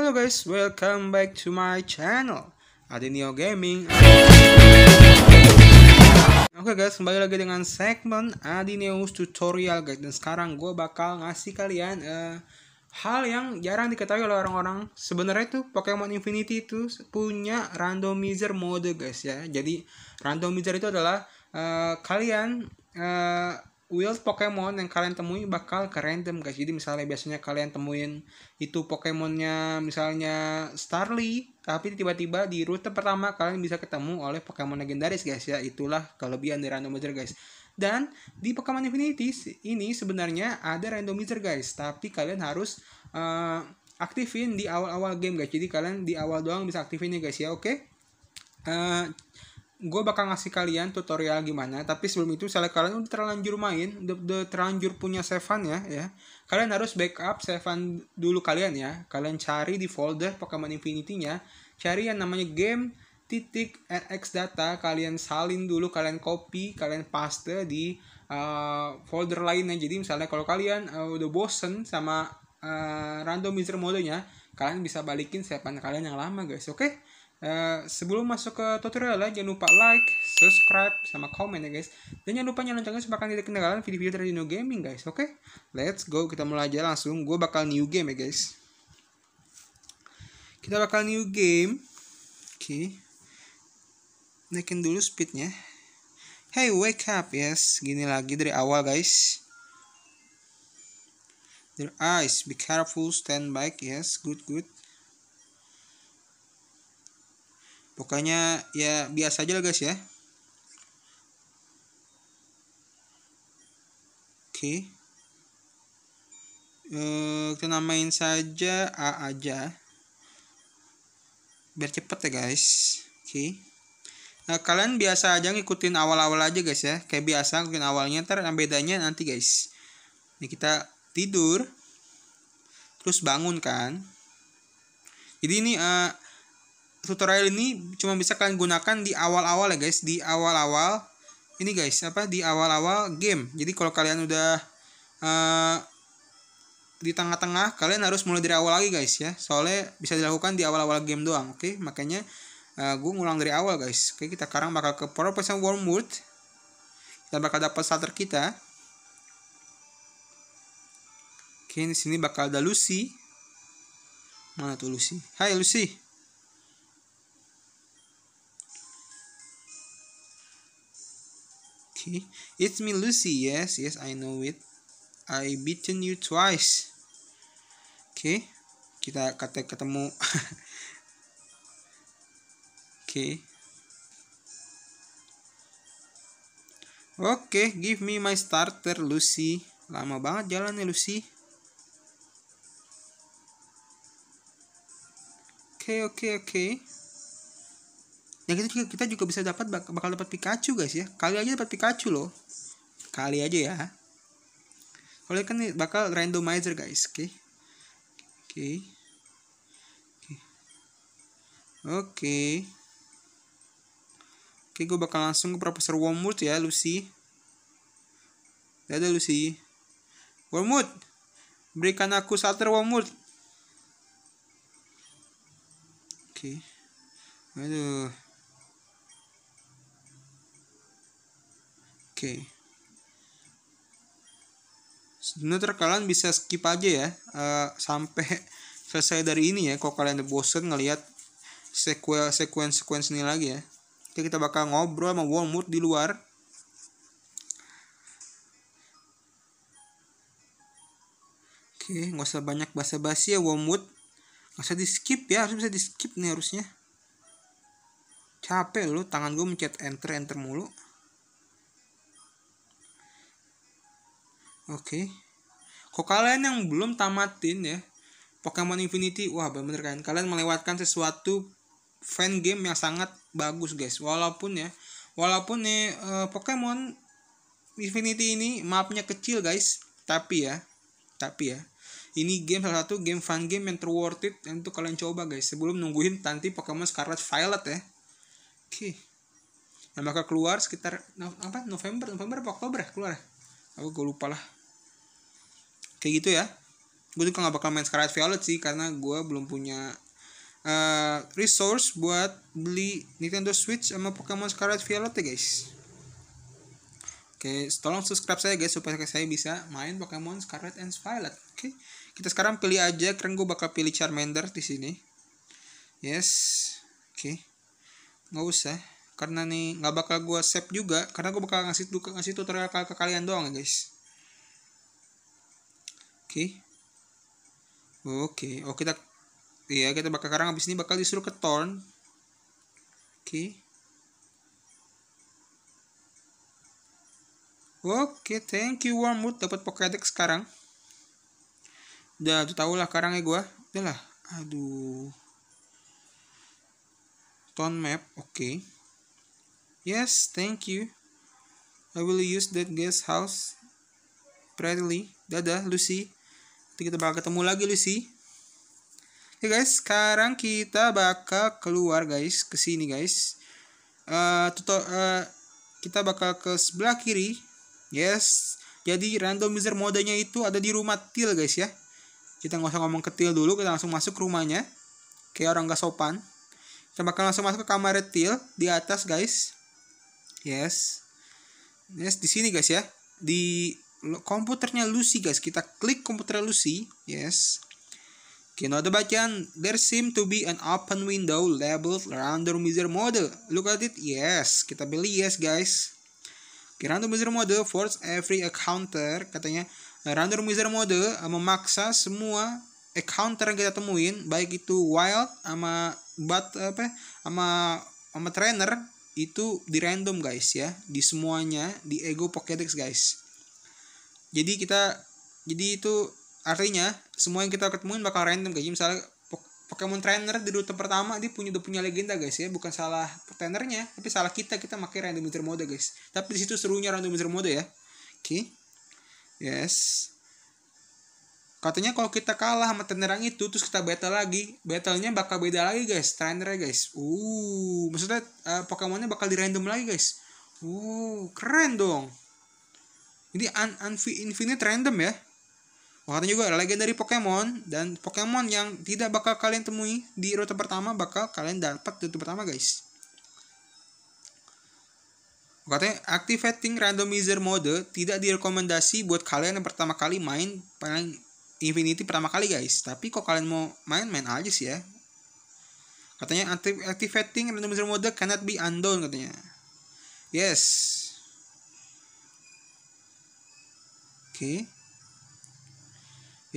Hello guys, welcome back to my channel Adinio Gaming Oke okay guys, kembali lagi dengan segmen Adinews Tutorial guys Dan sekarang gue bakal ngasih kalian uh, Hal yang jarang diketahui oleh orang-orang Sebenarnya tuh Pokemon Infinity itu punya randomizer mode guys ya Jadi randomizer itu adalah uh, Kalian eh, Wheels Pokemon yang kalian temui bakal ke random guys. Jadi misalnya biasanya kalian temuin itu Pokemonnya misalnya Starly, tapi tiba-tiba di rute pertama kalian bisa ketemu oleh Pokemon legendaris guys ya. Itulah kelebihan dari randomizer guys. Dan di Pokemon Infinity ini sebenarnya ada randomizer guys, tapi kalian harus uh, aktifin di awal-awal game guys. Jadi kalian di awal doang bisa aktifin ya guys ya, oke? Okay? Uh, eh, gue bakal ngasih kalian tutorial gimana tapi sebelum itu misalnya kalian udah terlanjur main udah, udah terlanjur punya seven ya ya kalian harus backup seven dulu kalian ya kalian cari di folder Pokemon Infinity nya cari yang namanya game titik rx data kalian salin dulu kalian copy kalian paste di uh, folder lainnya jadi misalnya kalau kalian uh, udah bosen sama uh, eh, randomizer modenya kalian bisa balikin sevan kalian yang lama guys oke okay? Eh, sebelum masuk ke tutorialnya jangan lupa like, subscribe, sama komen ya guys. Dan jangan lupa nyalain loncengnya supaya tidak ketinggalan video-video dari New Gaming guys. Oke, okay? let's go kita mulai aja langsung. Gue bakal new game ya guys. Kita bakal new game. Oke, okay. naikin dulu speednya. Hey wake up yes, gini lagi dari awal guys. Their eyes, be careful, stand back yes, good good. pokoknya ya biasa aja lah guys ya oke eh, kita namain saja A aja biar cepet ya guys oke nah, kalian biasa aja ngikutin awal-awal aja guys ya kayak biasa ngikutin awalnya ntar bedanya nanti guys ini kita tidur terus bangun kan jadi ini uh, tutorial ini cuma bisa kalian gunakan di awal-awal ya guys, di awal-awal ini guys, apa di awal-awal game. Jadi kalau kalian udah uh, di tengah-tengah, kalian harus mulai dari awal lagi guys ya. Soalnya bisa dilakukan di awal-awal game doang, oke? Okay? Makanya uh, eh, gue ngulang dari awal guys. Oke, okay, kita sekarang bakal ke Profession Wormwood. Kita bakal dapat starter kita. Oke, okay, di sini bakal ada Lucy. Mana tuh Lucy? Hai Lucy. Okay. It's me, Lucy. Yes, yes, I know it. I beaten you twice. Okay. Kita kata ketemu. okay. Oke, okay, give me my starter, Lucy. Lama banget jalannya, Lucy. Oke, okay, oke, okay, oke. Okay dan ya, kita juga kita juga bisa dapat bak bakal dapat Pikachu guys ya kali aja dapat Pikachu loh kali aja ya kalau kan bakal randomizer guys oke oke oke oke gue bakal langsung ke Profesor Wormwood ya Lucy ada Lucy Wormwood berikan aku starter Wormwood oke okay. aduh Oke. Okay. Sebenarnya kalian bisa skip aja ya uh, sampai selesai dari ini ya. Kalau kalian udah bosen ngelihat sequel sequence sequence ini lagi ya. Oke, kita bakal ngobrol sama Walmart di luar. Oke, nggak usah banyak basa-basi ya Walmart Nggak usah di skip ya, harus bisa di skip nih harusnya. Capek lu, tangan gue mencet enter enter mulu. Oke. Okay. Kok kalian yang belum tamatin ya Pokemon Infinity, wah bener kan kalian melewatkan sesuatu fan game yang sangat bagus guys. Walaupun ya, walaupun nih uh, Pokemon Infinity ini mapnya kecil guys, tapi ya, tapi ya ini game salah satu game fan game yang terworth it yang tuh kalian coba guys sebelum nungguin nanti Pokemon Scarlet Violet ya. Oke. Okay. Yang bakal keluar sekitar apa November, November Oktober ya? keluar. Ya? Aku gue lupa lah kayak gitu ya gue juga nggak bakal main Scarlet Violet sih karena gue belum punya uh, resource buat beli Nintendo Switch sama Pokemon Scarlet Violet ya guys oke okay, tolong subscribe saya guys supaya saya bisa main Pokemon Scarlet and Violet oke kita sekarang pilih aja keren gue bakal pilih Charmander di sini yes oke okay. nggak usah karena nih nggak bakal gue save juga karena gue bakal ngasih ngasih tutorial ke kalian doang ya guys Oke. Oke, oh kita iya kita bakal sekarang habis ini bakal disuruh ke torn. Oke. Oke, thank you Wormwood dapat Pokédex sekarang. Udah, tuh tahulah lah ya gua. Udahlah. Aduh. Tone map, oke. Okay. Yes, thank you. I will use that guest house. Bradley, dadah Lucy. Nanti kita bakal ketemu lagi Lucy. Oke ya, guys, sekarang kita bakal keluar guys ke sini guys. Uh, uh, kita bakal ke sebelah kiri. Yes. Jadi randomizer modenya itu ada di rumah Til guys ya. Kita nggak usah ngomong ke Til dulu, kita langsung masuk ke rumahnya. Kayak orang nggak sopan. Kita bakal langsung masuk ke kamar Til di atas guys. Yes. Yes, di sini guys ya. Di komputernya Lucy guys. Kita klik komputer Lucy. Yes. Okay, ada bacaan. There seem to be an open window labeled random user model. Look at it. Yes. Kita beli yes guys. Okay, user model force every encounter. Katanya random randomizer mode memaksa semua encounter yang kita temuin baik itu wild sama bat apa sama sama trainer itu di random guys ya di semuanya di ego pokédex guys jadi kita jadi itu artinya semua yang kita ketemuin bakal random kayak misalnya Pokemon trainer di rute pertama dia punya udah punya legenda guys ya bukan salah trainernya tapi salah kita kita pakai randomizer mode guys tapi disitu situ serunya randomizer mode ya oke okay. yes katanya kalau kita kalah sama trainer yang itu terus kita battle lagi battlenya bakal beda lagi guys trainernya guys uh maksudnya uh, Pokemonnya bakal di random lagi guys uh keren dong jadi un, un infinite random ya. Oh, katanya juga legendary Pokemon dan Pokemon yang tidak bakal kalian temui di rute pertama bakal kalian dapat di rute pertama guys. Oh, katanya activating randomizer mode tidak direkomendasi buat kalian yang pertama kali main paling Infinity pertama kali guys. Tapi kok kalian mau main-main aja sih ya. Katanya activating randomizer mode cannot be undone katanya. Yes, Oke. Okay.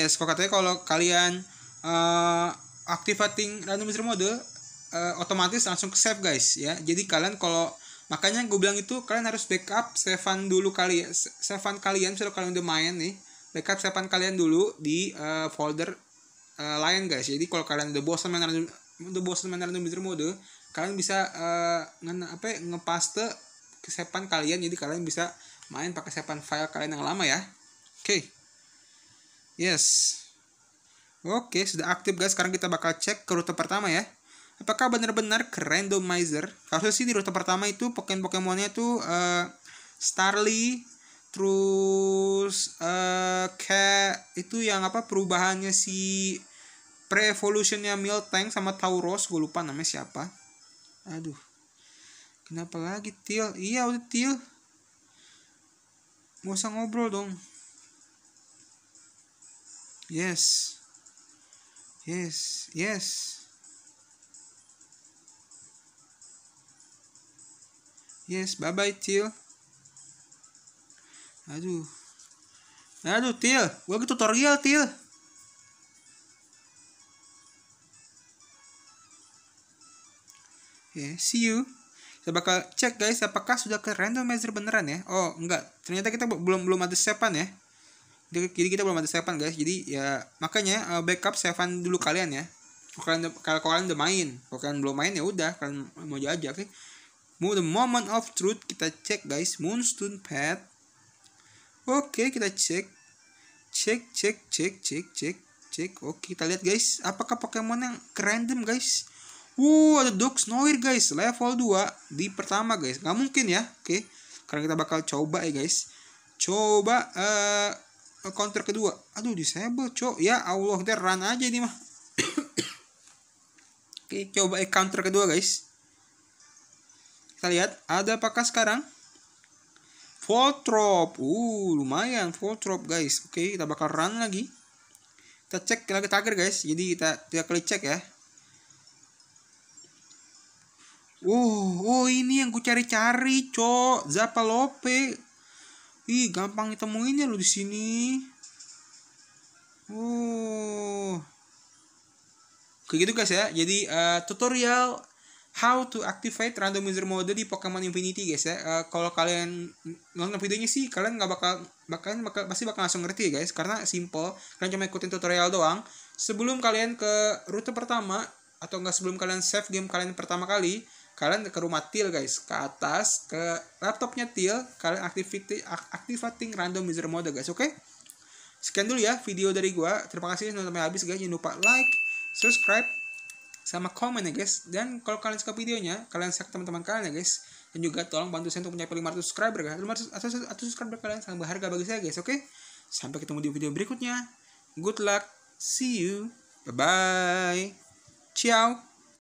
Yes, kok katanya kalau kalian uh, eh, activating randomizer mode uh, otomatis langsung ke save guys ya. Jadi kalian kalau makanya gue bilang itu kalian harus backup savean dulu kali savean kalian misalnya kalian udah main nih backup savean kalian dulu di uh, folder uh, lain guys jadi kalau kalian udah bosan main random udah bosan main randomizer mode kalian bisa uh, nge apa ya, ngepaste savean kalian jadi kalian bisa main pakai savean file kalian yang lama ya Oke. Okay. Yes. Oke, okay, sudah aktif guys. Sekarang kita bakal cek ke rute pertama ya. Apakah benar-benar randomizer? Kalau sih di rute pertama itu Pokemon-Pokemonnya itu uh, eh, Starly, terus uh, eh, kayak itu yang apa perubahannya si pre-evolutionnya Miltank sama Tauros gue lupa namanya siapa aduh kenapa lagi Til iya udah Til gak usah ngobrol dong Yes. Yes. Yes. Yes, bye bye Til. Aduh. Aduh Til, gua ke gitu tutorial Til. Ya, okay, see you. Saya bakal cek guys apakah sudah ke randomizer beneran ya. Oh, enggak. Ternyata kita belum belum ada sepan ya jadi kita belum ada seven guys jadi ya makanya uh, backup seven dulu kalian ya kalian kalau kalian udah main kalau kalian belum main ya udah kalian mau aja oke okay? mau the moment of truth kita cek guys moonstone pet oke okay, kita cek cek cek cek cek cek cek oke okay, kita lihat guys apakah pokemon yang random guys Wuh, ada dog Noir guys, level 2 di pertama guys. Nggak mungkin ya, oke. Okay. Karena kita bakal coba ya guys. Coba uh, counter kedua aduh disable cok ya Allah der run aja nih mah oke coba counter kedua guys kita lihat ada apakah sekarang Voltrop uh lumayan Voltrop guys oke kita bakal run lagi kita cek lagi tagar guys jadi kita tiga kali cek ya Wow, uh, oh ini yang gue cari-cari, cok. Zapalope, Ih, gampang ditemuinnya lo di sini. Oh. Kayak gitu guys ya. Jadi uh, tutorial how to activate randomizer mode di Pokemon Infinity guys ya. Uh, kalau kalian nonton videonya sih kalian nggak bakal bakal pasti bakal langsung ngerti ya guys karena simple. Kalian cuma ikutin tutorial doang. Sebelum kalian ke rute pertama atau nggak sebelum kalian save game kalian pertama kali, kalian ke rumah Til guys ke atas ke laptopnya Til kalian activity activating random user mode guys oke okay? sekian dulu ya video dari gua terima kasih sudah sampai habis guys jangan lupa like subscribe sama komen ya guys dan kalau kalian suka videonya kalian share ke teman-teman kalian ya guys dan juga tolong bantu saya untuk mencapai 500 subscriber guys 500 atau, atau subscriber kalian sangat berharga bagi saya guys oke okay? sampai ketemu di video berikutnya good luck see you bye bye ciao